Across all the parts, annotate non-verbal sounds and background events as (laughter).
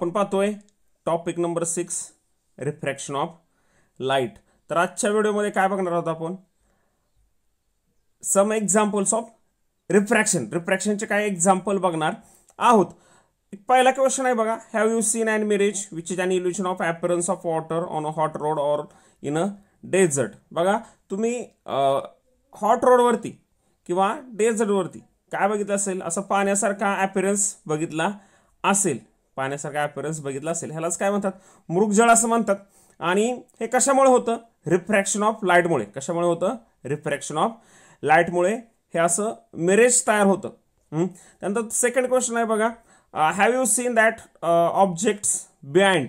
आपण पाहतोय topic number six refraction of light तर आजच्या व्हिडिओमध्ये काय बघणार आहोत आपण सम एक्झाम्पल्स ऑफ रिफ्रॅक्शन रिफ्रॅक्शनचे काय एक्झाम्पल बघणार आहोत पहिला क्वेश्चन आहे बघा have you seen and mirage which is an illusion of appearance of water on a hot road or in a desert बघा तुम्ही हॉट रोडवरती किंवा डेझर्टवरती काय बघितलं असेल असं पाण्यासारखा ॲपिरन्स बघितला असेल पाण्यासारखा ॲपिरन्स बघितला असेल ह्यालाच काय म्हणतात मृगजळ असं म्हणतात आणि हे कशामुळे होतं रिफ्रॅक्शन ऑफ लाईटमुळे कशामुळे होतं रिफ्रॅक्शन ऑफ लाईटमुळे हे असं मिरेज तयार होतं त्यानंतर सेकंड क्वेश्चन आहे बघा have you seen that objects behind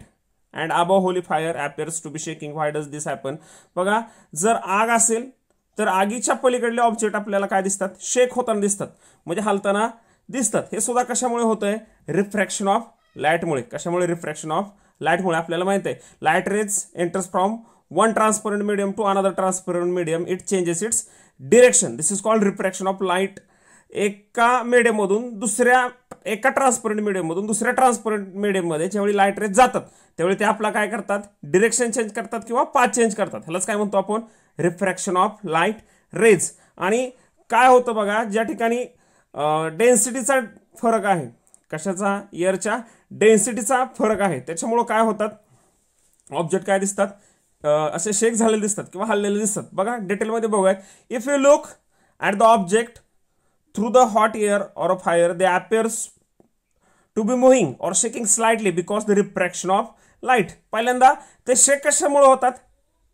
and above Holi fire appears to be shaking why does this happen बघा जर आग असेल तर आगीच्या पलीकडले ऑब्जेक्ट आपल्याला काय दिसतात शेक होताना दिसतात म्हणजे हलताना दिसतात हे सुद्धा कशामुळे होतंय रिफ्रॅक्शन ऑफ लाईटमुळे कशामुळे रिफ्रॅक्शन ऑफ लाईटमुळे आपल्याला माहिती आहे light rays enters from one transparent medium to another transparent medium it changes its direction this is called refraction of light एका मीडियममधून दुसऱ्या एका ट्रान्सपरंट मीडियममधून दुसऱ्या ट्रान्सपरंट मीडियममध्ये ज्यावेळी लाईट रेज जातात त्यावेळी ते आपला काय करतात डिरेक्शन चेंज करतात किंवा पाच चेंज करतात ह्यालाच काय म्हणतो आपण रिफ्रॅक्शन ऑफ लाईट रेज आणि काय होतं बघा ज्या ठिकाणी डेन्सिटीचा फरक आहे कशाचा इयरच्या डेन्सिटीचा फरक आहे त्याच्यामुळं काय होतात ऑब्जेक्ट काय दिसतात असे शेक झालेले दिसतात किंवा हललेले दिसतात बघा डिटेलमध्ये बघूयात if you look at the object through the hot air or a fire they appears to be moving or shaking slightly because the refraction of light पहिल्यांदा ते शेक कशामुळे होतात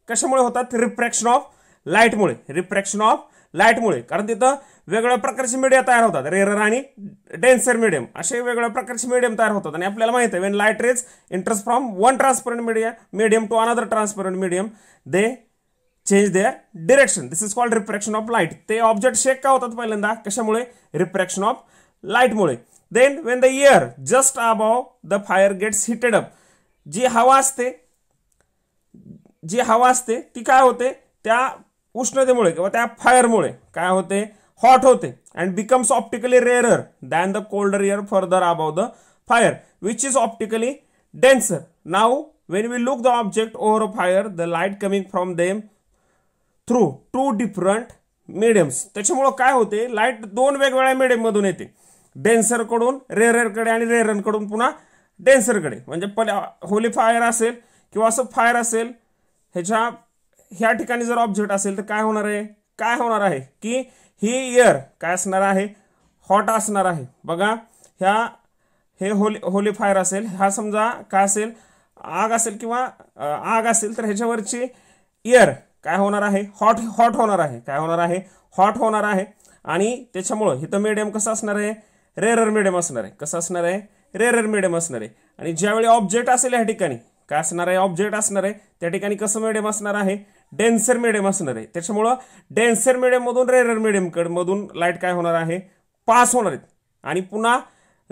कशामुळे होतात रिफ्रॅक्शन ऑफ लाईटमुळे रिफ्रॅक्शन ऑफ लाईटमुळे कारण तिथं वेगवेगळ्या प्रकारचे मीडिया तयार होतात रेरर आणि डेन्सर मिडियम असे वेगवेगळ्या प्रकारचे मीडियम तयार होतात आणि आपल्याला माहिती आहे when light rays enters from one transparent media medium to another transparent medium they change their direction this is called refraction of light ते ऑब्जेक्ट शेक का होतात पहिल्यांदा कशामुळे रिफ्रॅक्शन ऑफ लाईटमुळे then when the air just above the fire gets heated up जी हवा असते जी हवा असते ती काय होते त्या उष्णतेमुळे किंवा त्या फायरमुळे काय होते हॉट होते and becomes optically rarer than the colder air further above the fire which is optically denser now when we look the object over a fire the light coming from them through two different mediums त्याच्यामुळं काय होते light दोन वेगवेगळ्या मधून येते डेन्सरकडून रेररकडे आणि कडून पुन्हा डेन्सरकडे म्हणजे पहिल्या होली फायर असेल किंवा असं फायर असेल ह्याच्या ह्या ठिकाणी जर ऑब्जेक्ट असेल तर काय होणार आहे काय होणार आहे की ही इयर काय असणार आहे हॉट असणार आहे बघा ह्या हे होली होली फायर असेल हा समजा काय असेल आग असेल किंवा आग असेल तर ह्याच्यावरची इयर काय होणार आहे हॉट हॉट होणार आहे काय होणार आहे हॉट होणार आहे आणि त्याच्यामुळं इथं मीडियम कसं असणार आहे रेरर मीडियम असणार आहे कसं असणार आहे रेरर मीडियम असणार आहे आणि ज्यावेळी ऑब्जेक्ट असेल या ठिकाणी काय असणार आहे ऑब्जेक्ट असणार आहे त्या ठिकाणी कसं मीडियम असणार आहे डेन्सर मिडियम असणार आहे त्याच्यामुळं डेन्सर मधून रेरर कड मधून लाईट काय होणार आहे पास होणार आहेत आणि पुन्हा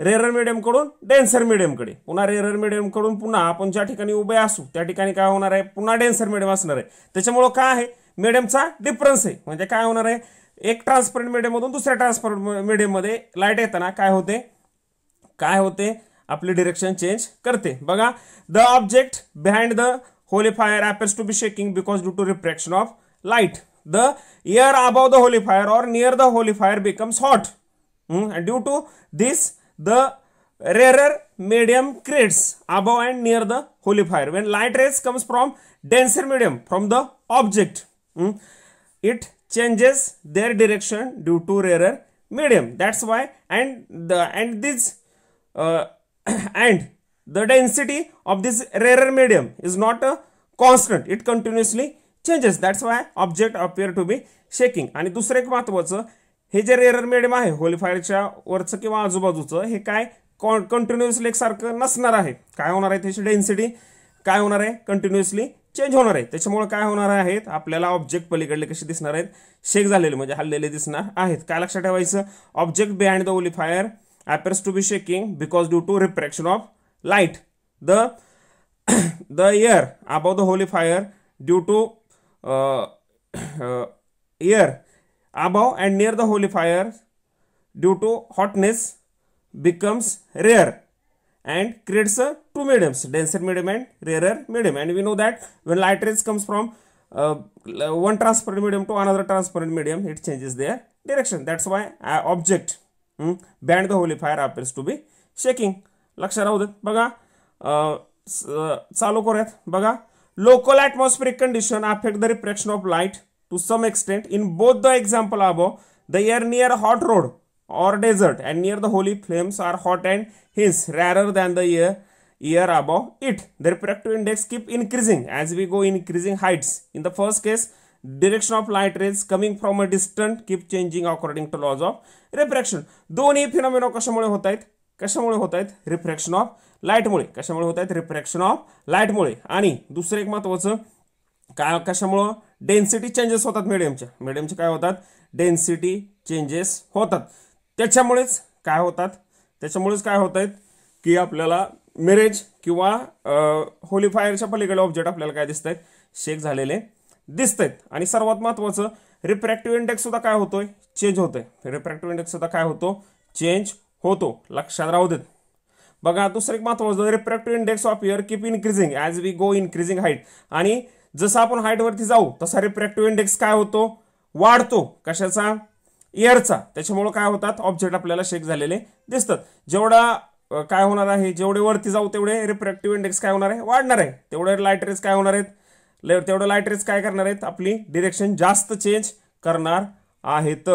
रेरर कडून डेन्सर कडे पुन्हा रेरर कडून पुन्हा आपण ज्या ठिकाणी उभे असू त्या ठिकाणी काय होणार आहे पुन्हा डेन्सर मिडियम असणार आहे त्याच्यामुळं काय आहे मीडियमचा डिफरन्स आहे म्हणजे काय होणार आहे एक ट्रान्सपरंट मधून दुसऱ्या ट्रान्सपरंट मध्ये लाईट येताना काय होते काय होते आपली डिरेक्शन चेंज करते बघा the object behind the fire appears to be shaking because due to refraction of light. The air above the holy fire or near the holy fire becomes hot. Hmm, and due to this, the rarer medium creates above and near the holy fire. When light rays comes from denser medium, from the object, hmm, it changes their direction due to rarer medium. That's why and the and this uh, (coughs) and the density of this rarer medium is not a constant it continuously changes that's why object appear to be shaking आणि दुसरं एक महत्त्वाचं हे जे rarer medium आहे होलीफायरच्या वरचं किंवा आजूबाजूचं हे काय कॉ कंटिन्युअसली एकसारखं नसणार आहे काय होणार आहे त्याची डेन्सिटी काय होणार आहे कंटिन्युअसली चेंज होणार आहे त्याच्यामुळे काय होणार आहेत आपल्याला ऑब्जेक्ट पलीकडले कसे दिसणार आहेत शेक झालेले म्हणजे हल्लेले दिसणार आहेत काय लक्षात ठेवायचं object behind the Holi fire appears to be shaking because due to refraction of light the (coughs) the air above the holy fire due to uh, (coughs) uh, air above and near the holy fire due to hotness becomes rare and creates a two mediums denser medium and rarer medium and we know that when light rays comes from uh, one transparent medium to another transparent medium it changes their direction that's why uh, object hmm, band the holy fire appears to be shaking लक्षात राहू देत बघा चालू करूयात बघा local atmospheric condition affect the refraction of light to some extent in both the example above the air near hot road or desert and near the Holi flames are hot and hence rarer than the air air above it the refractive index keep increasing as we go increasing heights in the first case direction of light rays coming from a distant keep changing according to laws of refraction दोन्ही phenomena कशामुळे होत आहेत कशामुळे होत आहेत refraction of लाईटमुळे कशामुळे होत आहेत रिफ्रॅक्शन ऑफ लाईटमुळे आणि दुसरं एक महत्त्वाचं काय कशामुळं डेन्सिटी चेंजेस होतात मिडियमच्या मिडियमचे काय होतात डेन्सिटी चेंजेस होतात त्याच्यामुळेच काय होतात त्याच्यामुळेच काय होत आहेत की आपल्याला मिरेज किंवा होलीफायरच्या पलीकडे ऑब्जेक्ट आपल्याला काय दिसत आहेत शेक झालेले दिसत आहेत आणि सर्वात महत्त्वाचं रिफ्रॅक्टिव्ह इंडेक्स सुद्धा काय होतोय चेंज होतोय रिफ्रॅक्टिव्ह इंडेक्स सुद्धा काय होतो चेंज होतो लक्षात राहू देत बघा दुसरं एक महत्त्वाचं refractive index of air keep increasing as we go increasing height आणि जसं आपण हाईटवरती जाऊ तसा रिप्रॅक्टिव्ह इंडेक्स काय होतो वाढतो कशाचा इयरचा त्याच्यामुळं काय होतात ऑब्जेक्ट आपल्याला शेक झालेले दिसतात जेवढा काय होणार आहे जेवढे वरती जाऊ तेवढे रिप्रॅक्टिव्ह इंडेक्स काय होणार आहे वाढणार आहे तेवढे लाईट रेस काय होणार आहेत तेवढे तेवढं लाईट रेस काय करणार आहेत आपली डिरेक्शन जास्त चेंज करणार आहेत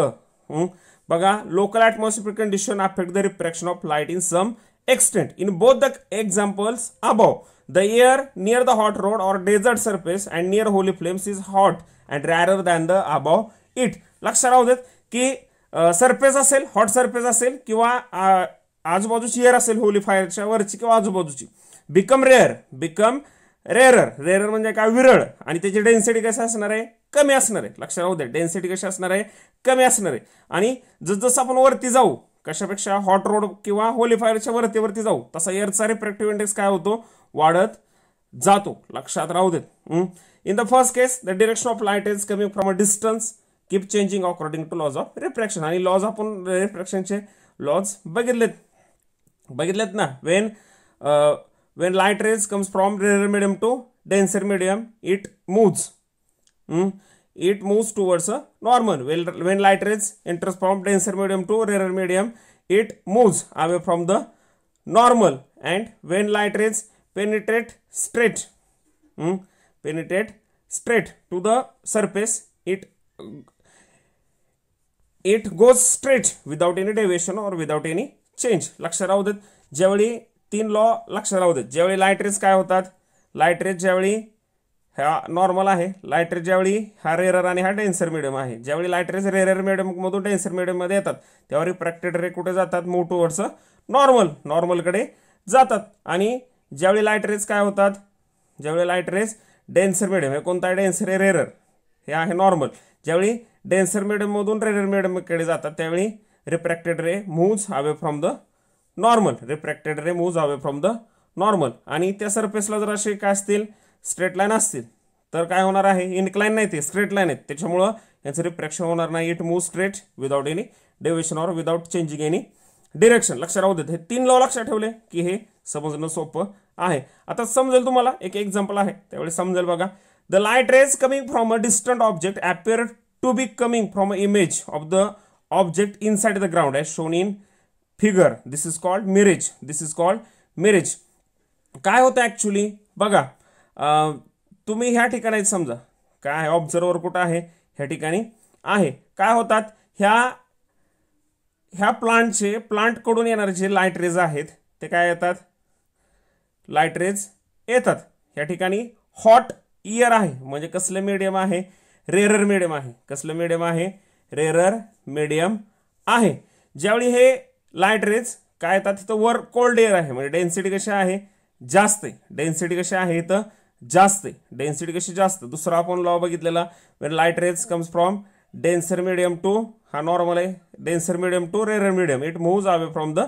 बघा local atmosphere condition affect the refraction of light in some extent in both the examples above the air near the hot road और desert surface and near Holi flames is hot and rarer than the above it लक्ष राहू देत की surface hot surface असेल किंवा आजूबाजूची air असेल Holy फायरच्या वरची आजूबाजू की become rare become rarer rarer म्हणजे काय विरळ आणि त्याची डेन्सिटी कशी असणार आहे कमी असणार आहे लक्षात राहू द्या डेन्सिटी कशी असणार आहे कमी असणार आहे आणि जसजसं आपण वरती जाऊ कशापेक्षा हॉट रोड किंवा होलिफायरच्या वरती वरती जाऊ तसा एअरचा रिफ्रॅक्टिव्ह इंडेक्स काय होतो वाढत जातो लक्षात राहू देत in the first case the direction of light is coming from a distance keep changing according to laws of refraction आणि लॉज आपण रिफ्रॅक्शनचे लॉज बघितलेत बघितलेत ना when when light rays comes from rarer medium to denser medium it moves hmm? it moves towards a normal Well, when light rays enters from denser medium to rarer medium it moves away from the normal and when light rays penetrate straight hmm, penetrate straight to the surface it it goes straight without any deviation or without any change लक्षात राहू देत ज्यावेळी तीन law लक्षात राहू देत ज्यावेळी light rays काय होतात लाईट रेस ज्यावेळी हा नॉर्मल आहे लाईट रेज ज्यावेळी हा रेरर आणि हा डेन्सर मिडियम आहे ज्यावेळी लाईट रेस रेरर मिडियममधून डेन्सर मिडियममध्ये येतात त्यावेळी रिफ्रॅक्टेड रे कुठे जातात मोठू नॉर्मल नॉर्मलकडे जातात आणि ज्यावेळी लाईट रेस काय होतात ज्यावेळी लाईट रेस डेन्सर मिडियम हे कोणता आहे डेन्सर रेरर हे आहे नॉर्मल ज्यावेळी डेन्सर मिडियममधून रेरर मिडियमकडे जातात त्यावेळी refracted ray moves away from the normal refracted ray moves away from the normal आणि त्या सरफेसला जर असे काय असतील स्ट्रेट लाईन असतील तर काय होणार आहे इनक्लाईन नाही ते स्ट्रेट लाईन आहेत त्याच्यामुळं यांचं रिफ्रॅक्शन होणार नाही it move straight without any deviation or without changing any direction लक्ष राहू देत हे तीन लॉ लक्षात ठेवले की हे समजणं सोपं आहे आता समजेल तुम्हाला एक एक्झाम्पल आहे त्यावेळी समजेल बघा the light rays coming from a distant object appear to be coming from a image of the object in the ground आहे shown in figure this is called mirage this is called mirage काय होतं actually बघा तुम्ही ह्या ठिकाणी समजा काय आहे ऑब्झर्वर कुठं आहे ह्या ठिकाणी आहे काय होतात ह्या ह्या प्लांटचे प्लांटकडून येणारे जे लाईट रेज आहेत ते काय येतात लाईट रेज येतात ह्या ठिकाणी हॉट इयर आहे म्हणजे कसलं मीडियम आहे रेरर मीडियम आहे कसलं मीडियम आहे रेरर मीडियम आहे ज्यावेळी हे लाईट रेज काय येतात तिथं वर कोल्ड एअर आहे म्हणजे डेन्सिटी कशी आहे जास्त आहे डेन्सिटी कशी आहे इथं जास्त आहे डेन्सिटी कशी जास्त दुसरा आपण लॉ बघितलेला light rays comes from denser medium to हा नॉर्मल आहे denser medium to rare medium it moves away from the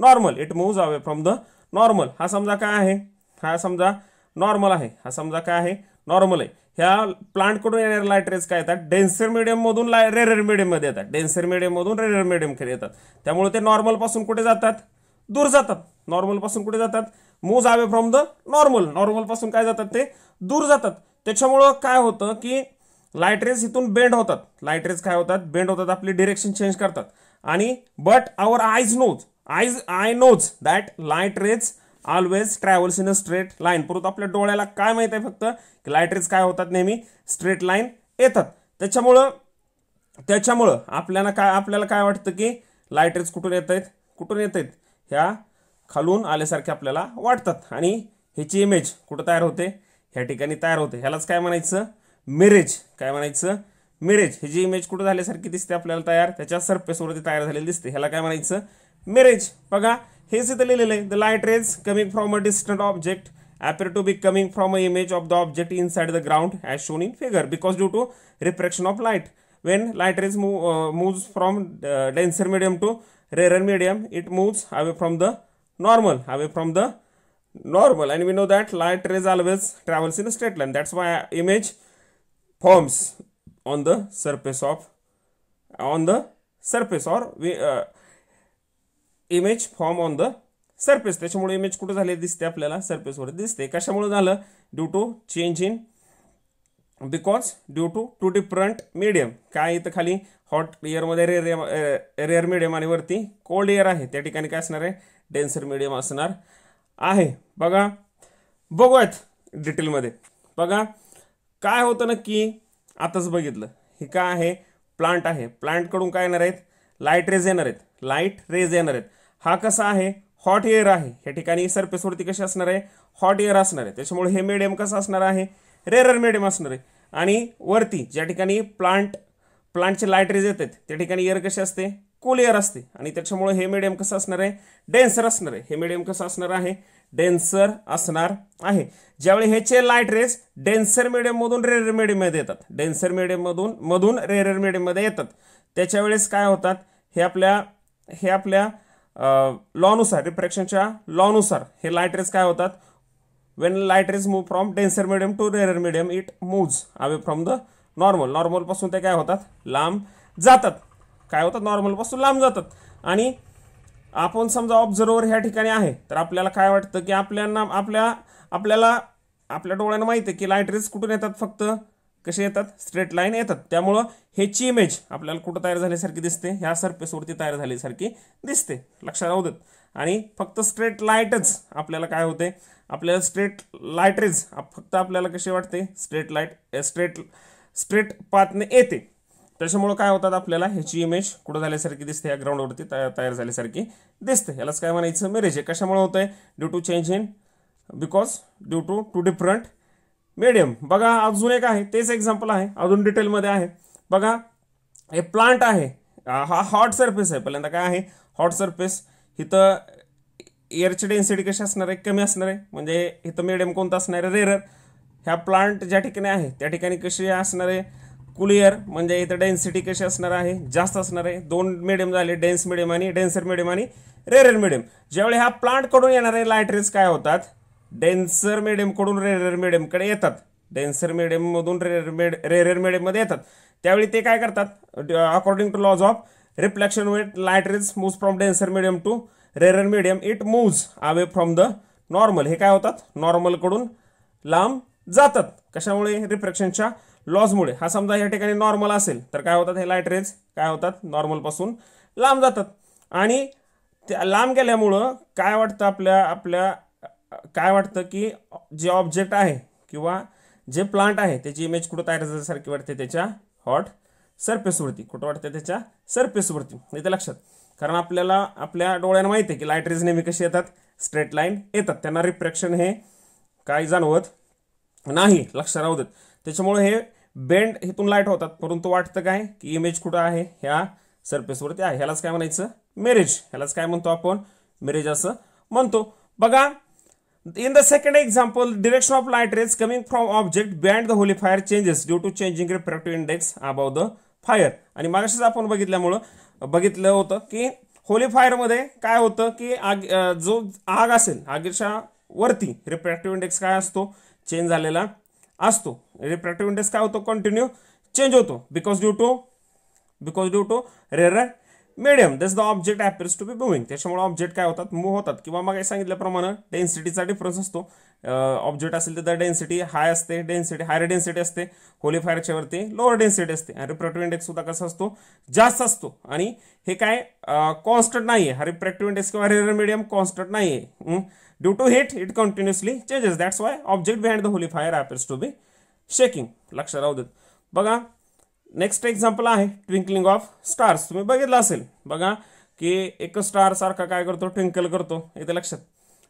normal it moves away from the normal हा समजा काय आहे हा समजा नॉर्मल आहे हा समजा काय आहे नॉर्मल आहे ह्या प्लांटकडून येणाऱ्या लाईट रेज काय येतात डेन्सर मिडियममधून ला रेरर मिडियममध्ये येतात डेन्सर मिडियममधून रेरर मिडियमकडे येतात त्यामुळे ते नॉर्मलपासून कुठे जातात दूर जातात नॉर्मलपासून कुठे जातात moves away from the normal नॉर्मलपासून काय जातात ते दूर जातात त्याच्यामुळं काय होतं की लाईट रेज इथून बेंड होतात लाईट रेज काय होतात बेंड होतात आपली डिरेक्शन चेंज करतात आणि but our eyes knows eyes I knows that light rays always travels in a straight line परंतु आपल्या डोळ्याला काय माहित आहे फक्त की रेज काय होतात नेहमी स्ट्रेट लाईन येतात त्याच्यामुळं त्याच्यामुळं आपल्याला काय आपल्याला काय वाटतं की रेज कुठून येत आहेत कुठून येत आहेत ह्या खालून आल्यासारखे आपल्याला वाटतात आणि ह्याची इमेज कुठं तयार होते ह्या ठिकाणी तयार होते ह्यालाच काय म्हणायचं मिरेज काय म्हणायचं मिरेज जी इमेज कुठं झाल्यासारखी दिसते आपल्याला तयार त्याच्या सरफेसवरती तयार झालेली दिसते ह्याला काय म्हणायचं मिरेज बघा Here see the the light rays coming from a distant object appear to be coming from an image of the object inside the ground as shown in figure because due to refraction of light when light rays move, uh, moves from uh, denser medium to rarer medium it moves away from the normal away from the normal and we know that light rays always travels in a straight line that's why image forms on the surface of on the surface or we uh, image form on the surface त्याच्यामुळे image कुठं झाले दिसते आपल्याला सरफेसवर दिसते कशामुळे झालं due to change in because due to to different medium काय इथं खाली हॉट एअरमध्ये रेअर रेअर मिडियम आणि वरती कोल्ड एअर आहे त्या ठिकाणी काय असणार आहे डेन्सर मिडियम असणार आहे बघा बघूयात डिटेलमध्ये बघा काय होतं नक्की आताच बघितलं हे काय आहे प्लांट आहे प्लांटकडून काय येणार आहेत लाईट रेज येणार आहेत लाईट रेज येणार आहेत हा कसा आहे हॉट एअर आहे या ठिकाणी वरती कशी असणार आहे हॉट एअर असणार आहे त्याच्यामुळे हे मिडियम कसं असणार आहे रेरर मिडियम असणार आहे आणि वरती ज्या ठिकाणी प्लांट प्लांटचे लाईट रेज येतात त्या ठिकाणी एअर कशी असते कूल एअर असते आणि त्याच्यामुळे हे मिडियम कसं असणार आहे डेन्सर असणार आहे हे मिडियम कसं असणार आहे डेन्सर असणार आहे ज्यावेळी ह्याचे लाईट रेस डेन्सर मिडियममधून रेरर मिडियममध्ये येतात डेन्सर मिडियममधून मधून रेरर मिडियममध्ये येतात त्याच्या वेळेस काय होतात हे आपल्या हे आपल्या लॉनुसार रिफ्रॅक्शनच्या लॉनुसार हे लाईट रेस काय होतात when light rays move from denser medium to rare medium it moves away from the normal नॉर्मलपासून ते काय होतात लांब जातात काय होतात नॉर्मलपासून लांब जातात आणि आपण समजा ऑब्झर्वर ह्या ठिकाणी आहे तर आपल्याला काय वाटतं की आपल्याला आपल्या आपल्याला आपल्या डोळ्यांना माहिती आहे की लाईट रेस कुठून येतात फक्त कसे येतात स्ट्रेट लाईन येतात त्यामुळं ह्याची इमेज आपल्याला कुठं तयार झाल्यासारखी दिसते ह्या सरफेसवरती तयार झाल्यासारखी दिसते लक्षात राहू देत आणि फक्त स्ट्रेट लाईटच आपल्याला काय होते आपल्याला स्ट्रेट लाईट फक्त आपल्याला कसे वाटते स्ट्रेट लाईट स्ट्रेट स्ट्रेट पाथने येते त्याच्यामुळं काय होतात आपल्याला ह्याची इमेज कुठं झाल्यासारखी दिसते या ग्राउंडवरती तयार झाल्यासारखी दिसते यालाच काय म्हणायचं मेरेज आहे कशामुळे होतं due to change in because due to to different medium बघा अजून एक आहे तेच एक्झाम्पल आहे अजून डिटेलमध्ये आहे बघा हे प्लांट आहे हा हॉट सरफेस आहे पहिल्यांदा काय आहे हॉट सरफेस इथं एअरची डेन्सिटी कशी असणार आहे कमी असणार आहे म्हणजे इथं मिडियम कोणतं असणार आहे रेरर ह्या प्लांट ज्या ठिकाणी आहे त्या ठिकाणी कशी असणार आहे कुलियर म्हणजे इथं डेन्सिटी कशी असणार आहे जास्त असणार आहे दोन मिडियम झाले डेन्स मिडियम आणि डेन्सर मिडियम आणि रेरर मीडियम ज्यावेळी ह्या प्लांटकडून येणारे लाईट रेस काय होतात डेन्सर मिडियमकडून रेरर मिडियमकडे येतात डेन्सर मिडियममधून रेरर मिड रेरर मिडियममध्ये येतात त्यावेळी ते काय करतात according to laws of reflection wait light rays moves from denser medium to rarer medium it moves away from the normal हे काय होतात नॉर्मलकडून लांब जातात कशामुळे रिफ्रॅक्शनच्या लॉजमुळे हा समजा या ठिकाणी नॉर्मल असेल तर काय होतात हे लाईट रेज काय होतात नॉर्मलपासून लांब जातात आणि त्या लांब गेल्यामुळं काय वाटतं आपल्या आपल्या काय वाटतं की जे ऑब्जेक्ट आहे किंवा जे प्लांट आहे त्याची इमेज कुठं तयार झाल्यासारखी वाटते त्याच्या हॉट सरफेसवरती कुठं वाटते त्याच्या सरफेसवरती इथे लक्षात कारण आपल्याला आपल्या डोळ्यांना माहिती आहे की लाईट रेज नेहमी कशी येतात स्ट्रेट लाईन येतात त्यांना रिफ्रॅक्शन हे काय जाणवत नाही लक्ष राहू देत त्याच्यामुळे हे बेंड हेतून लाईट होतात परंतु वाटतं काय की इमेज कुठं आहे ह्या सरफेसवरती आहे ह्यालाच काय म्हणायचं मेरेज ह्यालाच काय म्हणतो आपण मेरेज असं म्हणतो बघा in the second example direction of light rays coming from object behind the holifier changes due to changing refractive index above the fire आणि मागाशीच आपण बघितल्यामुळं बघितलं होतं की होली फायरमध्ये काय होतं की आग जो आग असेल आगीच्या वरती रिप्रॅक्टिव्ह इंडेक्स काय असतो चेंज झालेला असतो रिफ्रॅक्टिव्ह इंडेक्स काय होतो कंटिन्यू चेंज होतो because due to because due to rarer medium thus the object appears to be moving त्याच्यामुळे ऑब्जेक्ट काय होतात मूव्ह होतात किंवा मग सांगितल्याप्रमाणे डेन्सिटीचा डिफरन्स असतो ऑब्जेक्ट असेल तर डेन्सिटी हाय असते डेन्सिटी हायर डेन्सिटी असते होलीफायरच्या वरती लोअर डेन्सिटी असते आणि रिफ्रॅक्टिव्ह इंडेक्स सुद्धा कसा असतो जास्त असतो आणि हे काय कॉन्स्टंट नाही आहे हा रिफ्रॅक्टिव्ह इंडेक्स किंवा रेअर मिडियम कॉन्स्टंट नाही आहे due to heat it continuously changes that's why object behind the Holi fire appears to be shaking लक्षात राहू देत बघा नेक्स्ट एक्झाम्पल आहे ट्विंकलिंग ऑफ स्टार्स तुम्ही बघितलं असेल बघा की एक स्टार सारखा काय करतो ट्विंकल करतो इथे लक्षात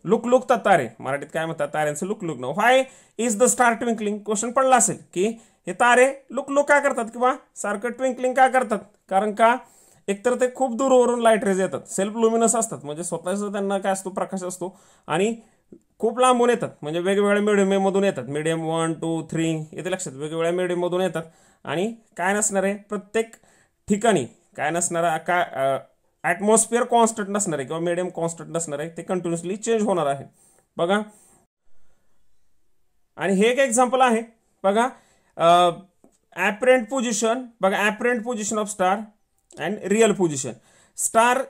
लुक लुकतात तारे मराठीत काय म्हणतात ताऱ्यांचं लुक लुक न why is the star twinkling question पडला असेल की हे तारे लुक लुक का करतात किंवा सारखं ट्विंकलिंग का करतात कारण का एकतर ते खूप दूरवरून लाईट रेज येतात सेल्फ लुमिनस असतात म्हणजे स्वतःच त्यांना काय असतो प्रकाश असतो आणि खूप लांबून येतात म्हणजे वेगवेगळ्या मधून येतात मिडियम वन टू थ्री इथे लक्षात वेगवेगळ्या मधून येतात आणि काय नसणार आहे प्रत्येक ठिकाणी काय नसणार आहे का ॲटमॉस्फिअर कॉन्स्टंट नसणार आहे किंवा मिडियम कॉन्स्टंट नसणार आहे ते कंटिन्युअसली चेंज होणार आहे बघा आणि हे एक एक्झाम्पल आहे बघा ॲपरेंट पोझिशन बघा apparent position of star and real position star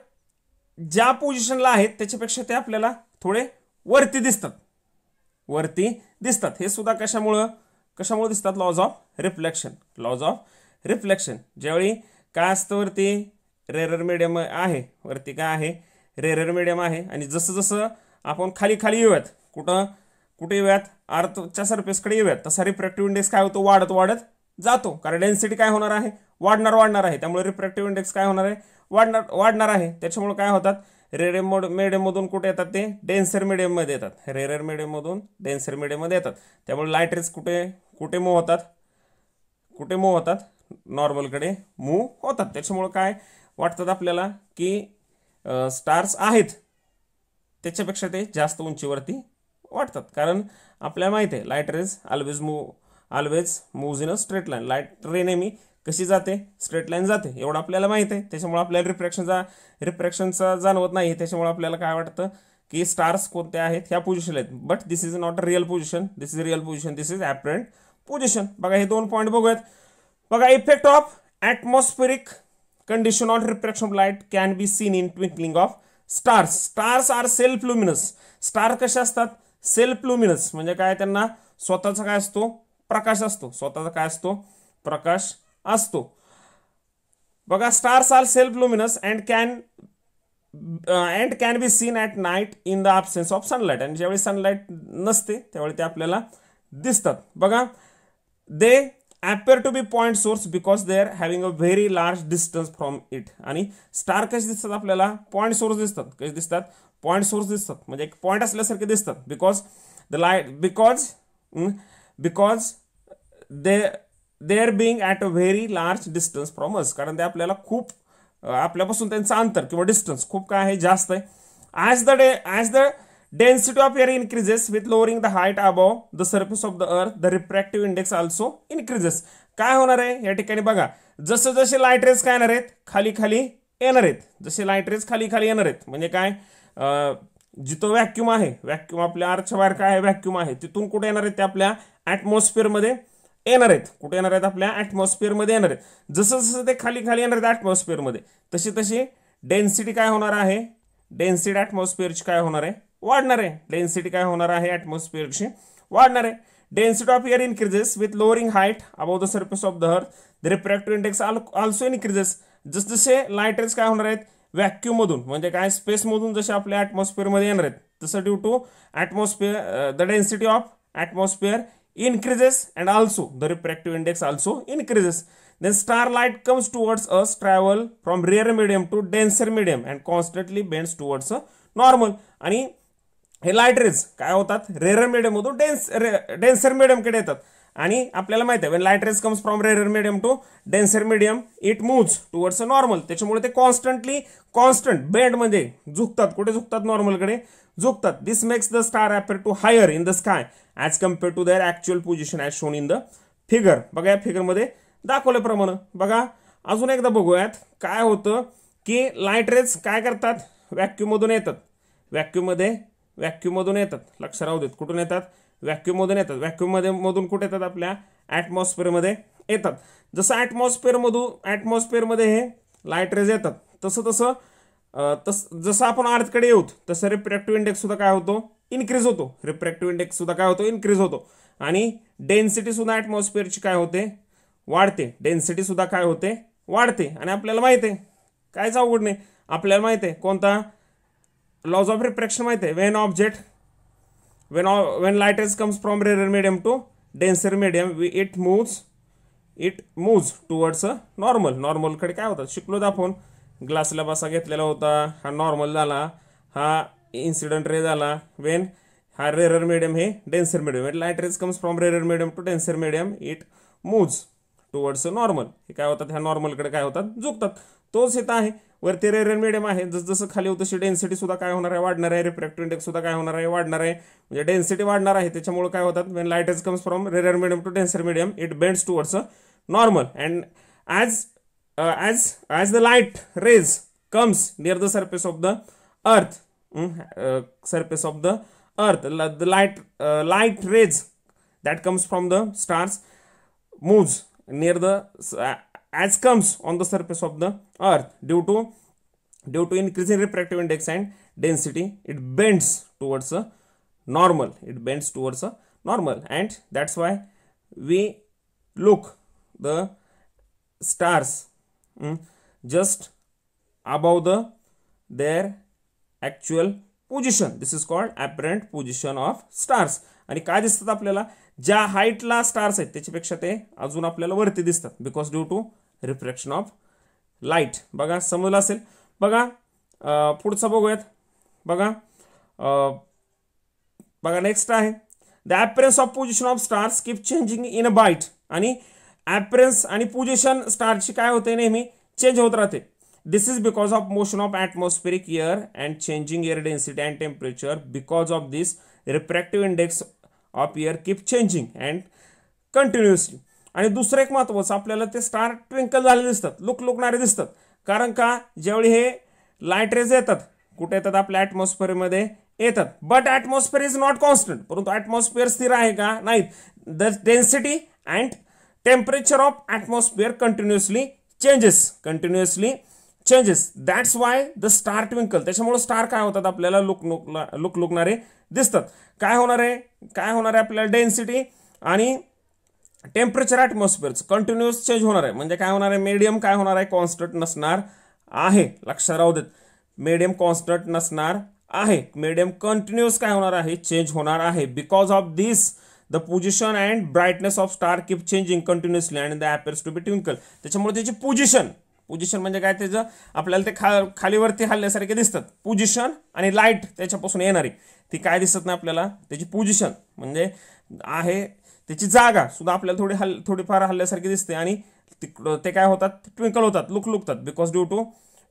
ज्या पोझिशनला आहेत त्याच्यापेक्षा ते आपल्याला थोडे वरती दिसतात वरती दिसतात हे सुद्धा कशामुळं कशामुळे दिसतात laws of reflection laws of reflection ज्यावेळी काय असतं वरती रेरर मिडियम आहे वरती काय आहे रेरर मिडियम आहे आणि जसं जसं आपण खाली खाली येऊयात कुठं कुठे येऊयात अर्थच्या सरफेसकडे येऊयात तसा रिफ्रॅक्टिव्ह इंडेक्स काय होतो वाढत वाढत जातो कारण डेन्सिटी काय होणार आहे वाढणार वाढणार आहे त्यामुळे रिफ्रॅक्टिव्ह इंडेक्स काय होणार आहे वाढणार वाढणार आहे त्याच्यामुळे काय होतात रेरे मोड मेडियममधून कुठे येतात ते डेन्सर मिडियममध्ये येतात रेरर मिडियममधून डेन्सर मिडियममध्ये येतात त्यामुळे लाईट रेस कुठे कुठे मूव होतात कुठे मूव होतात नॉर्मलकडे मूव होतात त्याच्यामुळं काय वाटतात आपल्याला की स्टार्स आहेत त्याच्यापेक्षा ते जास्त उंचीवरती वाटतात कारण आपल्याला माहिती आहे light rays always move always moves in a straight line light ray नेहमी कशी जाते स्ट्रेट लाईन जाते एवढं आपल्याला माहीत आहे त्याच्यामुळे आपल्याला रिफ्रॅक्शनचा रिफ्रॅक्शनचा जाणवत नाही त्याच्यामुळे आपल्याला काय वाटतं की स्टार्स कोणत्या आहेत ह्या पोझिशनला आहेत but this is not a real position this is real position this is apparent position बघा हे दोन पॉईंट बघूयात बघा effect of atmospheric condition on refraction light can be seen in twinkling of stars stars are self luminous star कसे असतात self luminous म्हणजे काय त्यांना स्वतःचा काय असतो प्रकाश असतो स्वतःचा काय असतो प्रकाश असतो बघा stars are self luminous and can and can be seen at night in the absence of sunlight आणि ज्यावेळी सनलाईट नसते त्यावेळी ते आपल्याला दिसतात बघा they appear to be point source because they are having a very large distance from it आणि star कसे दिसतात आपल्याला पॉईंट सोर्स दिसतात कसे दिसतात पॉईंट सोर्स दिसतात म्हणजे एक पॉईंट असल्यासारखे दिसतात because the light because because they there being at a very large distance from us कारण ते आपल्याला खूप आपल्यापासून त्यांचं अंतर किंवा डिस्टन्स खूप काय आहे जास्त आहे as the day as the density of air increases with lowering the height above the surface of the earth the refractive index also increases काय होणार आहे या ठिकाणी बघा जसं जसे लाईट रेस काय येणार आहेत खाली खाली येणार आहेत जसे लाईट रेस खाली खाली येणार आहेत म्हणजे काय जिथं व्हॅक्यूम आहे व्हॅक्यूम आपल्या अर्थ बाहेर काय आहे व्हॅक्यूम आहे तिथून कुठे येणार आहेत ते आपल्या ॲटमॉस्फिअरमध्ये येणार आहेत कुठे येणार आहेत आपल्या ॲटमॉस्फिअरमध्ये येणार आहेत जसं जसं ते खाली खाली येणार आहेत ॲटमॉस्फिअरमध्ये तशी तशी डेन्सिटी काय होणार आहे डेन्सिटी ॲटमॉस्फिअरची काय होणार आहे वाढणार आहे डेन्सिटी काय होणार आहे ॲटमॉस्फिअरची वाढणार आहे density of air increases with lowering height above the surface of the earth the refractive index also increases जसजसे लायटर्स काय होणार आहेत मधून म्हणजे काय स्पेसमधून जसे आपल्या ॲटमॉस्फिअरमध्ये येणार आहेत तसं due to atmosphere the density of atmosphere increases and also the refractive index also increases. Then starlight comes towards us, travel from rare medium to denser medium and constantly bends towards a normal. आणि हे light rays काय होतात rare to dense denser medium kade येतात आणि आपल्याला माहिती आहे when light rays comes from rare medium to denser medium it towards towards a normal त्याच्यामुळे ते कॉन्स्टंटली कॉन्स्टंट बेंड म्हणजे झुकतात कुठे झुकतात नॉर्मलकडे झोपतात this makes the star appear to higher in the sky as compare to their actual position as shown in the figure बघा या फिगरमध्ये दाखवल्याप्रमाणे बघा अजून एकदा बघूयात काय होतं की लाईट रेज काय करतात मधून येतात व्हॅक्यूम मधून येतात लक्ष राहू देत कुठून येतात मधून येतात व्हॅक्यूममध्ये मधून कुठे येतात आपल्या ॲटमॉस्फिअरमध्ये येतात जसं ॲटमॉस्फिअरमधून ॲटमॉस्फिअरमध्ये हे लाईट रेज येतात तसं तसं तस जसं आपण आर्थकडे येऊत तसं रिप्रॅक्टिव्ह इंडेक्स सुद्धा काय होतो इन्क्रीज होतो रिप्रॅक्टिव्ह इंडेक्स सुद्धा काय होतो इन्क्रीज होतो आणि डेन्सिटी सुद्धा ॲटमॉस्फिअरची काय होते वाढते डेन्सिटी सुद्धा काय होते वाढते आणि आपल्याला माहिती आहे कायच अवघड नाही आपल्याला माहिती आहे कोणता लॉज ऑफ रिफ्रॅक्शन माहिती आहे वेन ऑब्जेक्ट वेन ऑ when is comes from rare medium to denser medium we it moves it moves towards a normal नॉर्मलकडे काय होतं शिकलो आपण ग्लासला बसा घेतलेला होता हा नॉर्मल झाला हा इन्सिडंट रे झाला वेन हा रेरर मिडियम हे denser medium it light rays comes from rarer medium to denser medium it moves towards normal हे काय होतात ह्या नॉर्मलकडे काय होतात झुकतात तोच इथं आहे वरती रेरर मिडियम आहे जसं खाली होतं तशी डेन्सिटी सुद्धा काय होणार आहे वाढणार आहे रिफ्रॅक्टिव्ह इंडेक्स सुद्धा काय होणार आहे वाढणार आहे म्हणजे डेन्सिटी वाढणार आहे त्याच्यामुळे काय होतात when light is comes from rarer medium to denser medium it bends towards normal and as uh, as as the light rays comes near the surface of the earth mm, uh, surface of the earth the light uh, light rays that comes from the stars moves near the uh, as comes on the surface of the earth due to due to increasing refractive index and density it bends towards a normal it bends towards a normal and that's why we look the stars just hmm? above the their actual position this is called apparent position of stars आणि काय दिसतात आपल्याला ज्या हाईटला stars आहेत त्याच्यापेक्षा ते अजून आपल्याला वरती दिसतात because due to refraction of light बघा समजलं असेल बघा पुढचं बघूयात बघा बघा नेक्स्ट आहे the appearance of position of stars keep changing in a bite आणि ॲपरन्स आणि पोझिशन स्टारची काय होते नेहमी चेंज होत राहते this is because of motion of atmospheric air and changing air density and temperature because of this refractive index of air keep changing and continuously आणि दुसरं एक महत्त्वाचं आपल्याला ते स्टार ट्विंकल झालेले दिसतात लुक लुकणारे दिसतात कारण का ज्यावेळी हे लाईट रेज येतात कुठे येतात आपल्या ॲटमॉस्फिअरमध्ये येतात but atmosphere is not constant परंतु ॲटमॉस्फिअर स्थिर आहे का नाहीत the density and temperature of atmosphere continuously changes continuously changes that's why the star twinkle त्याच्यामुळे स्टार काय होतात आपल्याला लुक लुक लुकणारे दिसतात काय होणार आहे काय होणार आहे आपल्याला डेन्सिटी आणि टेम्परेचर ॲटमॉस्फिअरचं कंटिन्युअस चेंज होणार आहे म्हणजे काय होणार आहे मीडियम काय होणार आहे कॉन्स्टंट नसणार आहे लक्षात राहू देत मीडियम कॉन्स्टंट नसणार आहे मीडियम कंटिन्युअस काय होणार आहे चेंज होणार आहे because of this the position and brightness of star keep changing continuously and the appears to be twinkle त्याच्यामुळे त्याची पोझिशन पोझिशन म्हणजे काय त्याचं आपल्याला ते खा खालीवरती हल्ल्यासारखे दिसतात पोझिशन आणि लाईट त्याच्यापासून येणारी ती काय दिसत नाही आपल्याला त्याची पोझिशन म्हणजे आहे त्याची जागा सुद्धा आपल्याला थोडी हल थोडीफार हल्ल्यासारखी दिसते आणि तिकडं ते काय होतात ट्विंकल होतात लुक लुकतात because due to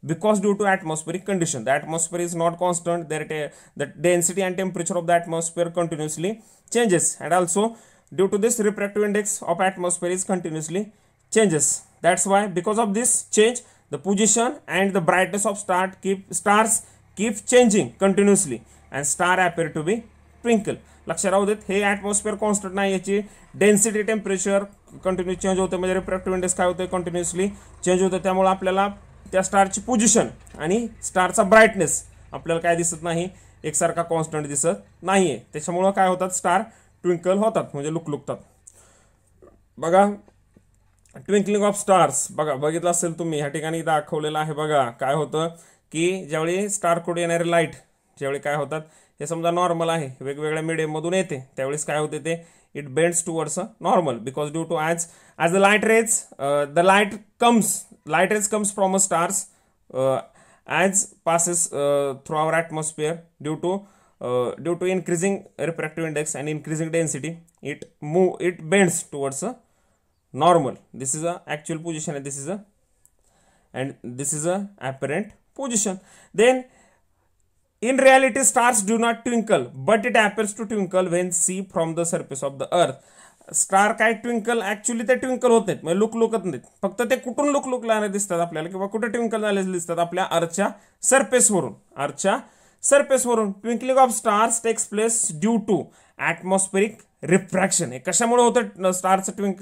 because due to atmospheric condition the atmosphere is not constant there the density and temperature of the atmosphere continuously changes and also due to this refractive index of atmosphere is continuously changes that's why because of this change the position and the brightness of star keep stars keep changing continuously and star appear to be twinkle. लक्षात राहू देत हे atmosphere constant नाही याची density temperature continue change होते म्हणजे refractive index काय होते कंटिन्युअसली चेंज होतं त्यामुळे आपल्याला त्या स्टारची पोझिशन आणि स्टारचा ब्राईटनेस आपल्याला काय दिसत नाही एकसारखा कॉन्स्टंट दिसत नाही आहे त्याच्यामुळं काय होतात स्टार ट्विंकल होतात म्हणजे लुकलुकतात बघा ट्विंकलिंग ऑफ स्टार्स बघा बघितलं असेल तुम्ही ह्या ठिकाणी दाखवलेलं आहे बघा काय होतं की ज्यावेळी स्टारकडे येणारे लाईट ज्यावेळी काय होतात हे समजा नॉर्मल आहे वेगवेगळ्या मीडियममधून येते त्यावेळेस काय होते ते it bends towards a normal because due to as as the light rays the light comes light rays comes from stars uh, as passes uh, through our atmosphere due to uh, due to increasing refractive index and increasing density it move it bends towards a normal this is a actual position and this is a and this is a apparent position then in reality stars do not twinkle but it appears to twinkle when seen from the surface of the earth star काय twinkle actually ते twinkle होत नाहीत म्हणजे look लुकत नाहीत फक्त ते कुठून look look दिसतात आपल्याला किंवा कुठे ट्विंकल झाले दिसतात आपल्या अर्च्या सरफेसवरून अर्च्या सरफेसवरून twinkling of stars takes place due to atmospheric refraction हे कशामुळे होतं स्टारचं ट्विंक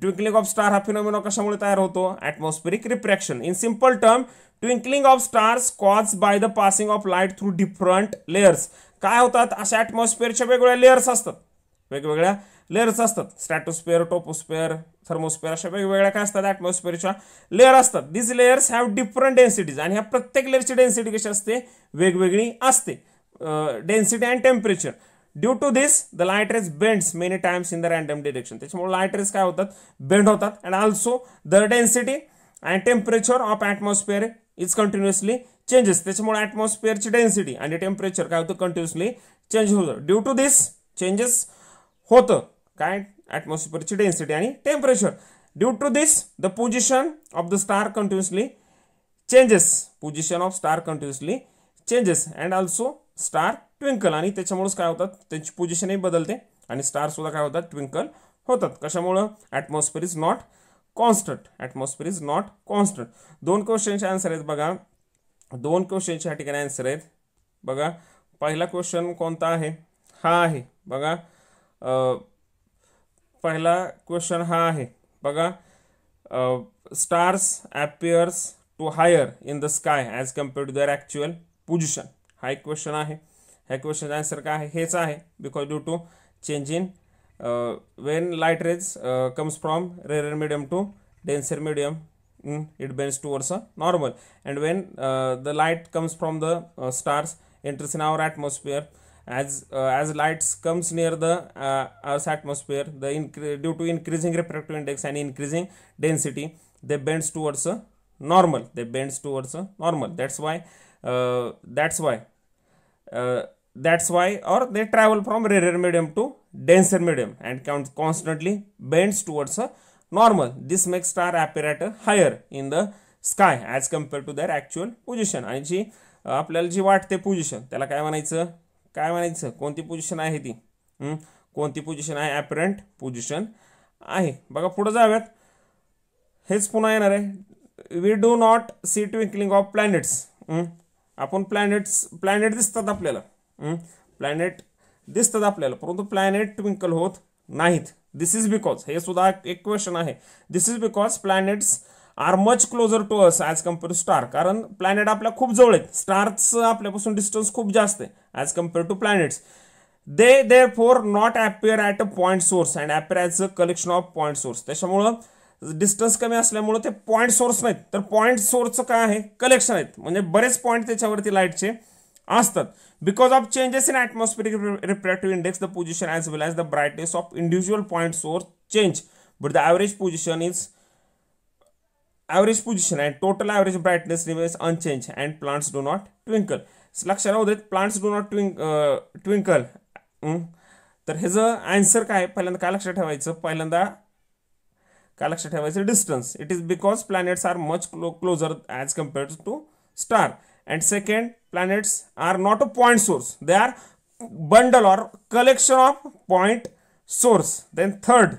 ट्विंकलिंग ऑफ स्टार हा फिनोमिना कशामुळे तयार होतो atmospheric refraction in simple term twinkling of stars cause by the passing of light through different layers काय होतात अशा ॲटमॉस्फिअरच्या वेगवेगळ्या लेयर्स असतात वेगवेगळ्या लेअर्स असतात स्ट्रॅटोस्पेअर टोपोस्पेअर थर्मोस्पेअर अशा वेगवेगळ्या काय असतात ॲटमॉस्फिअरच्या लेअर असतात this layers have different densities आणि ह्या प्रत्येक लेअरची डेन्सिटी कशी असते वेगवेगळी असते density and temperature due to this the light rays bends many times in the random direction त्याच्यामुळे लाईट काय होतात बेंड होतात and also the density and temperature of atmosphere is continuously changes त्याच्यामुळे ॲटमॉस्फिअरची डेन्सिटी आणि टेम्परेचर काय होतं continuously change होतं ड्यू टू दिस चेंजेस होतं काय ॲटमॉस्फिअरची डेन्सिटी आणि temperature due to this the position of the star continuously changes position of star continuously changes and also star twinkle आणि त्याच्यामुळेच काय होतात त्यांची पोझिशनही बदलते आणि स्टारसुद्धा काय होतात ट्विंकल होतात कशामुळं atmosphere is not constant atmosphere is not constant दोन क्वेश्चनचे आन्सर आहेत बघा दोन क्वेश्चनचे ह्या ठिकाणी आन्सर आहेत बघा पहिला क्वेश्चन कोणता आहे हा आहे बघा पहिला क्वेश्चन हा आहे बघा stars appears to higher in the sky as compare to their actual position हा एक क्वेश्चन आहे ह्या क्वेश्चनचा आन्सर काय आहे हेच आहे because due to change in when light rays comes from rare medium to denser medium it bends towards a normal and when the light comes from the stars enters in our atmosphere as uh, as lights comes near the uh, earth's atmosphere the due to increasing refractive index and increasing density they bends towards a normal they bends towards a normal that's why uh, that's why uh, that's why or they travel from rarer medium to denser medium and constantly bends towards a normal this makes star appear at a higher in the sky as compared to their actual position आणि जी आपल्याला जी वाटते काय म्हणायचं कोणती position आहे ती कोणती position आहे ॲपरंट पोझिशन आहे बघा पुढं जाव्यात हेच पुन्हा येणार आहे we do not see twinkling of planets आपण प्लॅनेट्स प्लॅनेट दिसतात आपल्याला प्लॅनेट दिसतात आपल्याला परंतु प्लॅनेट ट्विंकल होत नाहीत दिस इज बिकॉज हे सुद्धा एक क्वेश्चन आहे this is because planets are much closer to us as compare to star कारण प्लॅनेट आपल्या खूप जवळ आहेत स्टार्सचं आपल्यापासून डिस्टन्स खूप जास्त आहे as compare to planets they therefore not appear at a point source and appear as a collection of point source त्याच्यामुळं डिस्टन्स कमी असल्यामुळं ते पॉईंट सोर्स नाहीत तर पॉईंट सोर्सचं काय आहे कलेक्शन आहेत म्हणजे बरेच पॉईंट त्याच्यावरती लाईटचे असतात because of changes in atmospheric refractive index the position as well as the brightness of individual point source change but the average position is average position and total average brightness remains unchange and planets do not twinkle लक्षात राहू देत planets do not ट्विंक twinkle तर ह्याचं answer काय पहिल्यांदा काय लक्षात ठेवायचं पहिल्यांदा काय लक्षात ठेवायचं distance it is because planets are much क्लो closer as compared to star and second planets are not a point source they are bundle or collection of point source then third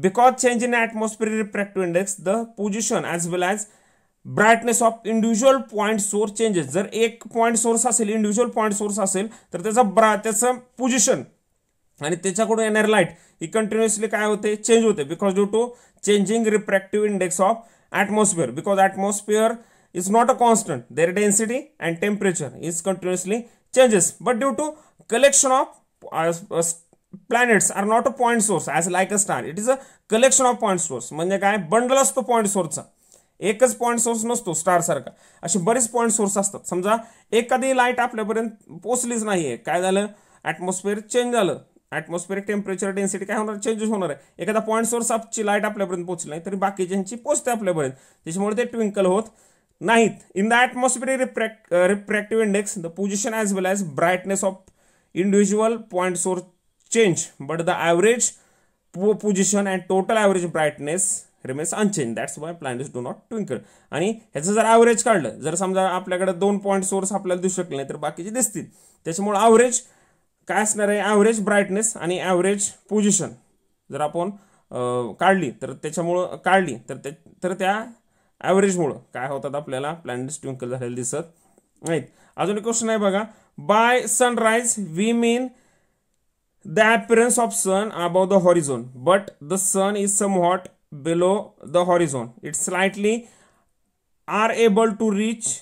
because change in atmospheric refractive index the position as well as brightness of individual point source changes जर एक point source असेल individual point source असेल तर त्याचा bra त्याचं position आणि त्याच्याकडून येणारी लाईट ही कंटिन्युअसली काय होते चेंज होते because due to changing refractive index of atmosphere because atmosphere is not a constant their density and temperature is continuously changes but due to collection of planets are not a point source as like a star it is a collection of point source म्हणजे काय bundle असतो point सोर्सचा एकच point source नसतो स्टारसारखा असे बरेच point source असतात समजा एखादी लाईट आपल्यापर्यंत पोचलीच नाही आहे काय झालं ॲटमॉस्फिअर चेंज झालं ॲटमॉस्फिअरिक टेम्परेचर डेन्सिटी काय होणार चेंजेस होणार आहे एखादा पॉईंट सोर्स आपची लाईट आपल्यापर्यंत पोहोचली नाही तरी बाकीच्यांची पोचते आपल्यापर्यंत त्याच्यामुळे ते ट्विंकल होत नाहीत in the atmosphere refract refractive index the position as well as brightness of individual point source change but the the पो position and total average brightness remains unchange that's why planets do not twinkle आणि ह्याचं जर average काढलं जर समजा आपल्याकडे दोन point source आपल्याला दिसू शकले नाही तर बाकीचे दिसतील त्याच्यामुळे ॲव्हरेज काय असणार आहे ॲव्हरेज ब्राईटनेस आणि ॲव्हरेज पोझिशन जर आपण काढली तर त्याच्यामुळं काढली तर ते तर त्या ॲव्हरेजमुळं काय होतात आपल्याला प्लॅनेट्स ट्विंकल झालेले दिसत नाहीत अजून एक क्वेश्चन आहे बघा by sunrise we mean the appearance of sun above the horizon but the sun is somewhat below the horizon it slightly are able to reach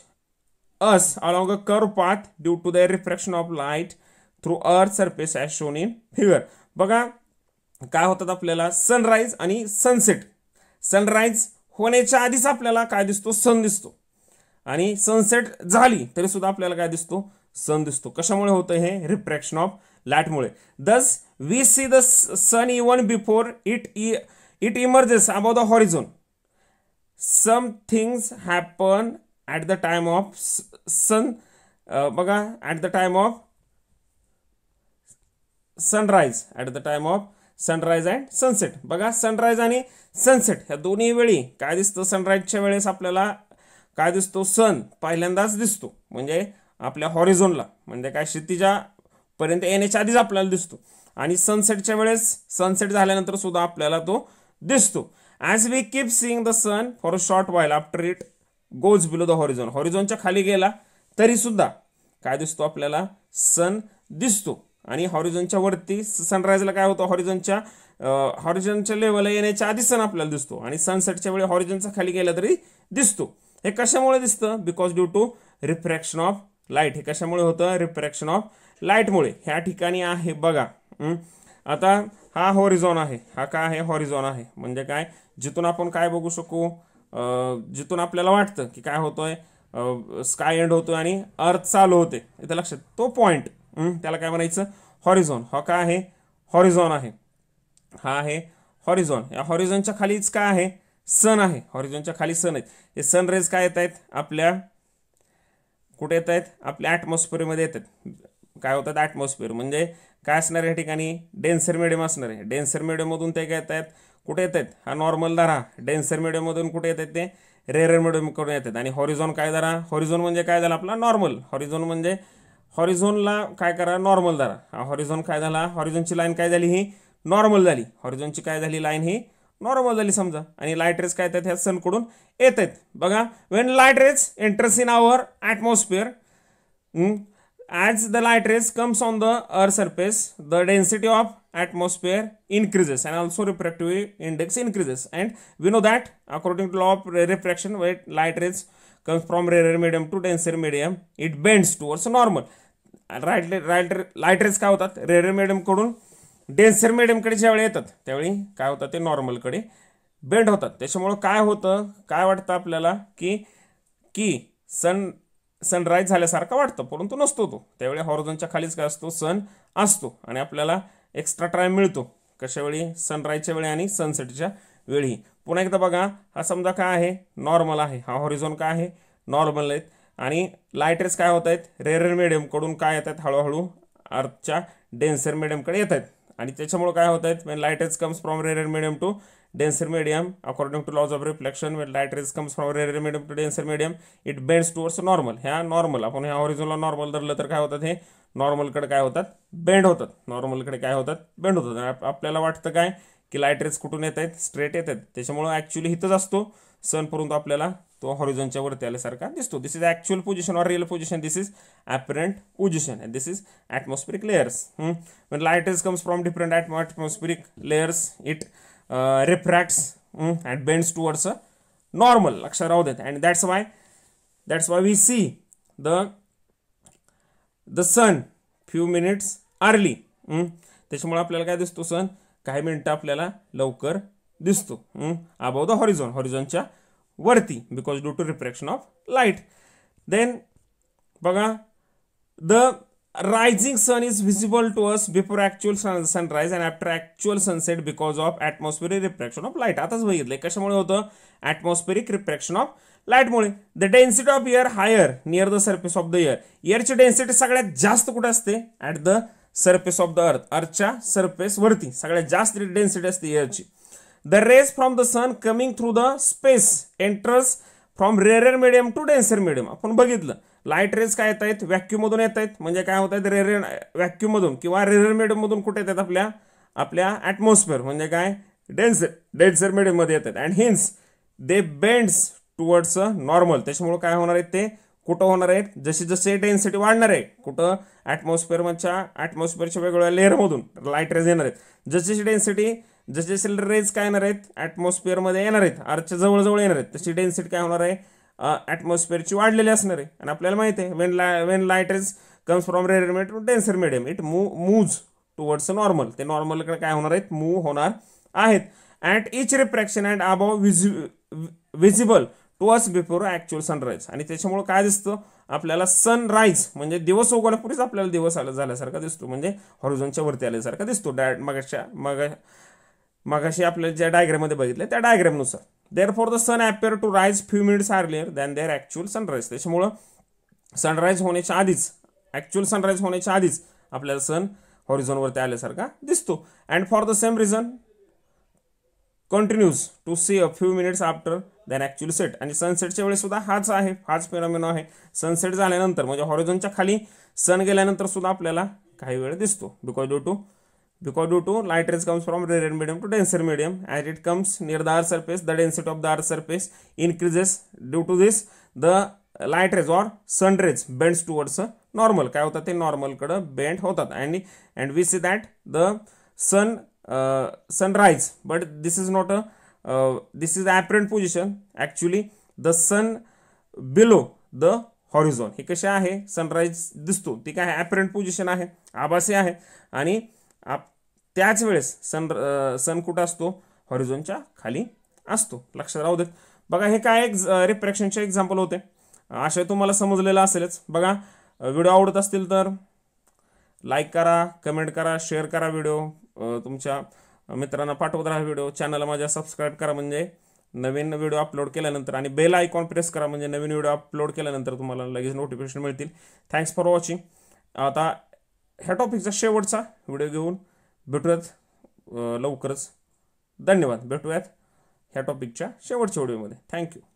us along a curved path due to the refraction of light through earth surface as shown in figure बघा काय होतात आपल्याला sunrise आणि sunset sunrise होण्याच्या आधीच आपल्याला काय दिसतो सन दिसतो आणि सनसेट झाली तरी सुद्धा आपल्याला काय दिसतो सन दिसतो कशामुळे होतं हे रिफ्रॅक्शन ऑफ लाटमुळे thus we see the sun even before it it emerges about the horizon some things happen at the time of sun बघा at the time of sunrise at the time of sunrise and sunset बघा sunrise आणि sunset ह्या दोन्ही वेळी काय दिसतं सनराईजच्या वेळेस आपल्याला काय दिसतो सन पहिल्यांदाच दिसतो म्हणजे आपल्या हॉरिझोनला म्हणजे काय क्षितिजा पर्यंत येण्याच्या आधीच आपल्याला दिसतो आणि सनसेटच्या वेळेस सनसेट झाल्यानंतर सुद्धा आपल्याला तो दिसतो as we keep seeing the sun for a short while after it goes below the horizon हॉरिझोनच्या खाली गेला तरी सुद्धा काय दिसतो आपल्याला सन दिसतो आणि हॉरिझोनच्या वरती सनराईजला काय होतं हॉरिझोनच्या हॉरिझोनच्या लेवलला येण्याच्या आधी सन आपल्याला दिसतो आणि सनसेटच्या वेळी हॉरिझोनच्या खाली गेला तरी दिसतो हे कशामुळे दिसतं because due to refraction of light हे कशामुळे होतं रिफ्रॅक्शन ऑफ लाईटमुळे ह्या ठिकाणी आहे बघा आता हा हॉरिझॉन आहे हा काय आहे हॉरिझॉन आहे म्हणजे काय जिथून आपण काय बघू शकू जिथून आपल्याला वाटतं की काय होतोय स्काय एंड होतोय आणि अर्थ चालू होते इथं लक्षात तो पॉइंट त्याला काय म्हणायचं हॉरिझॉन हा काय आहे हॉरिझॉन आहे हा आहे हॉरिझॉन या हॉरिझॉनच्या खालीच काय आहे सन आहे हॉरिझॉनच्या खाली सन आहेत हे सन रेज काय येत आहेत आपल्या कुठे येत आहेत आपल्या ॲटमॉस्फिअरमध्ये येतात काय होतात ॲटमॉस्फिअर म्हणजे काय असणार आहे या ठिकाणी डेन्सर मिडियम असणार आहे डेन्सर मिडियममधून ते काय येत आहेत कुठे येत आहेत हा नॉर्मल धारा डेन्सर मिडियममधून कुठे येत आहेत ते रेअर मिडियमकडून येतात आणि हॉरिझॉन काय धारा हॉरिझॉन म्हणजे काय झालं आपला नॉर्मल हॉरिझॉन म्हणजे हॉरिझॉनला काय करा नॉर्मल धारा हा हॉरिझॉन काय झाला हॉरिझॉनची लाईन काय झाली ही नॉर्मल झाली हॉरिझॉनची काय झाली लाईन ही नॉर्मल झाली समजा आणि लाईट रेस काय येतात ह्या सनकडून येत आहेत बघा when light rays enters in our atmosphere as the light rays comes on the earth surface the density of atmosphere increases and also refractive index increases and we know that according to law of refraction when light rays comes from rare medium to denser medium it bends towards normal right light light rays काय होतात rare मिडियमकडून denser मिडियमकडे ज्यावेळी येतात त्यावेळी काय होतं ते नॉर्मलकडे bend होतात त्याच्यामुळं काय होतं काय वाटतं आपल्याला की की सन सनराईज झाल्यासारखं वाटतं परंतु नसतो तो त्यावेळी हॉर्झोनच्या खालीच काय असतो सन असतो आणि आपल्याला एक्स्ट्रा टाईम मिळतो कशावेळी सनराईजच्या वेळी आणि सनसेटच्या वेळी पुन्हा एकदा बघा हा समजा काय आहे नॉर्मल आहे हा हॉरिझोन काय आहे नॉर्मल आहेत आणि लाईट रेस काय होत आहेत रेअर मिडियमकडून काय येत आहेत हळूहळू अर्थच्या डेन्सर मिडियमकडे येत आहेत आणि त्याच्यामुळे काय होत आहेत light rays comes from rare medium to denser medium according to laws of reflection light rays comes from rare medium to denser medium it bends towards normal ह्या नॉर्मल आपण ह्या ऑरिजिनला नॉर्मल धरलं तर काय होतात हे नॉर्मलकडे काय होतात बेंड होतात नॉर्मलकडे काय होतात बेंड होतात आपल्याला वाटतं काय की लाईट रेज कुठून येत आहेत स्ट्रेट येत आहेत त्याच्यामुळं ॲक्च्युली इथंच असतो सण परंतु आपल्याला तो हॉरिझॉनच्या वरती आल्यासारखा दिसतो this is actual position or real position this is apparent position this is atmospheric layers पण light is comes from different atmospheric layers it refracts and bends towards a normal लक्ष राहू देत and that's why that's why we see the the sun few minutes early त्याच्यामुळे आपल्याला काय दिसतो सन काही मिनटं आपल्याला लवकर दिसतो अबाव द हॉरिझॉन हॉरिझॉनच्या वरती because due to refraction of light then बघा the rising sun is visible to us before actual sun sunrise and after sunset because of atmospheric refraction of light आताच बघितलं कशामुळे होतं ॲटमॉस्फेरिक रिफ्रॅक्शन ऑफ लाईटमुळे the density of air higher near the surface of the air एअरची डेन्सिटी सगळ्यात जास्त कुठे असते at the surface of the earth अर्थच्या वरती सगळ्यात जास्त डेन्सिटी असते एअरची the rays from the sun coming through the space enters from rare medium to denser medium आपण बघितलं लाईट रेज काय येत आहेत व्हॅक्यूममधून येत आहेत म्हणजे काय होत आहेत रेअर व्हॅक्यूममधून किंवा रेअर मधून कुठे येतात आपल्या आपल्या ॲटमॉस्फिअर म्हणजे काय डेन्सर डेन्सर येत आहेत and hence they bends towards normal त्याच्यामुळे काय होणार आहेत ते कुठं होणार आहेत जशी जसे डेन्सिटी वाढणार आहे कुठं ॲटमॉस्फिअरच्या ऍटमॉस्फिअरच्या वेगवेगळ्या लेअरमधून लाईट रेस येणार आहेत जशी डेन्सिटी जसे जसे रेज काय येणार आहेत मध्ये येणार आहेत जवळ जवळजवळ येणार आहेत तशी डेन्सिटी काय होणार आहे ॲटमॉस्फिअरची वाढलेली असणार आहे आणि आपल्याला माहिती आहे when when light is comes from rare made to denser medium it मू मूव्ज टुवर्ड्स नॉर्मल ते नॉर्मलकडे काय होणार आहेत मूव होणार आहेत at each refraction and above visible to us before actual sunrise आणि त्याच्यामुळे काय दिसतं आपल्याला सनराईज म्हणजे दिवस उगवण्यापूर्वीच आपल्याला दिवस आला झाल्यासारखा दिसतो म्हणजे हॉरिझॉनच्या वरती आल्यासारखा दिसतो डायरेक्ट मगाच्या मग मगाशी आपल्याला ज्या डायग्राममध्ये बघितले त्या डायग्रामनुसार therefore the sun appear to rise few minutes earlier then there actual sunrise त्याच्यामुळं सनराइज होण्याच्या आधीच ऍक्च्युअल सनराइज होण्याच्या आधीच आपल्याला सन हॉरिझॉनवरती आल्यासारखा दिसतो and for the same reason continues to see a few minutes after than actual set आणि सनसेटच्या सुद्धा हाच आहे हाच फेनॉमिनो आहे सनसेट झाल्यानंतर म्हणजे हॉरिझॉनच्या खाली सन गेल्यानंतर सुद्धा आपल्याला काही वेळ दिसतो because due to because due to light rays comes from rarer medium to denser medium as it comes near the earth surface the density of the earth surface increases due to this the light rays or sun rays bends towards normal kay hota te normal kada bend hota and and we see that the sun uh, sunrise but this is not a uh, this is apparent position actually the sun below the horizon he kasha hai sunrise disto te kay apparent position hai abase hai ani आप त्याच वेळेस सन सन कुठं असतो हॉरिझोनच्या खाली असतो लक्षात राहू देत बघा हे काय एक रिप्रेक्शनचे एक्झाम्पल होते आशय तुम्हाला समजलेलं असेलच बघा व्हिडिओ आवडत असतील तर लाईक करा कमेंट करा शेअर करा व्हिडिओ तुमच्या मित्रांना पाठवत राहा व्हिडिओ चॅनलला माझ्या सबस्क्राईब करा म्हणजे नवीन व्हिडिओ अपलोड केल्यानंतर आणि बेल आयकॉन प्रेस करा म्हणजे नवीन व्हिडिओ अपलोड केल्यानंतर तुम्हाला लगेच नोटिफिकेशन मिळतील थँक्स फॉर वॉचिंग आता ह्या टॉपिकचा शेवटचा व्हिडिओ घेऊन भेटूयात लवकरच धन्यवाद भेटूयात ह्या टॉपिकच्या शेवटच्या व्हिडिओमध्ये थँक्यू